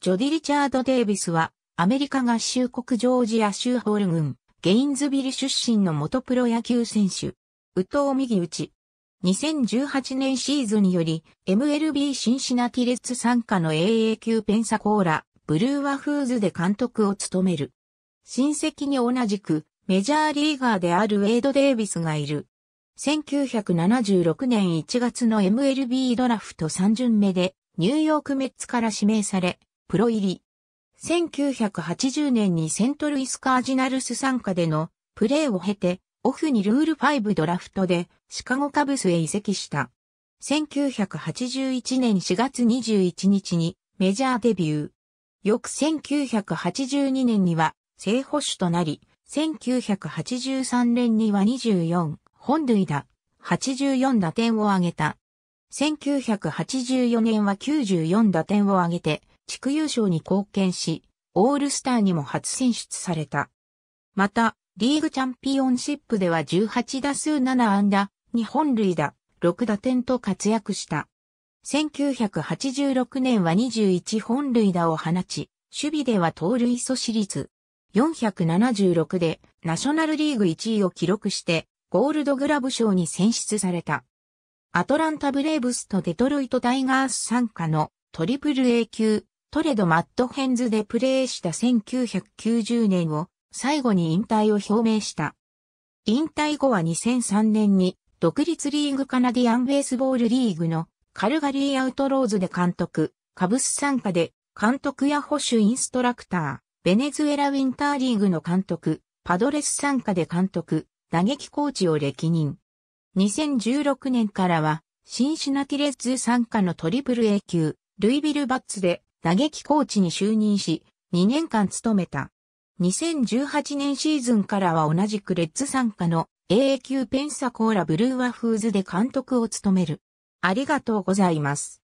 ジョディ・リチャード・デイビスは、アメリカ合衆国ジョージア州ホール郡、ゲインズビル出身の元プロ野球選手。宇藤右打ち。2018年シーズンにより、MLB シンシナティレッツ参加の AA 級ペンサコーラ、ブルーワフーズで監督を務める。親戚に同じく、メジャーリーガーであるウェイド・デイビスがいる。1976年1月の MLB ドラフト3巡目で、ニューヨークメッツから指名され、プロ入り。1980年にセントルイスカージナルス参加でのプレーを経て、オフにルール5ドラフトでシカゴカブスへ移籍した。1981年4月21日にメジャーデビュー。翌1982年には正捕手となり、1983年には24本塁打、84打点を挙げた。1984年は94打点を挙げて、地区優勝に貢献し、オールスターにも初選出された。また、リーグチャンピオンシップでは18打数7安打、2本塁打、6打点と活躍した。1986年は21本塁打を放ち、守備では盗塁阻止率476でナショナルリーグ1位を記録してゴールドグラブ賞に選出された。アトランタブレーブスとデトロイトタイガース参加のトリプル A 級トレド・マッド・ヘンズでプレーした1990年を最後に引退を表明した。引退後は2003年に独立リーグカナディアンベースボールリーグのカルガリーアウトローズで監督、カブス参加で監督や保守インストラクター、ベネズエラウィンターリーグの監督、パドレス参加で監督、打撃コーチを歴任。2016年からはシンシナティレッズ参加のトリプル A 級、ルイビルバッツで打撃コーチに就任し、2年間務めた。2018年シーズンからは同じくレッズ参加の AA 級ペンサコーラブルーワフーズで監督を務める。ありがとうございます。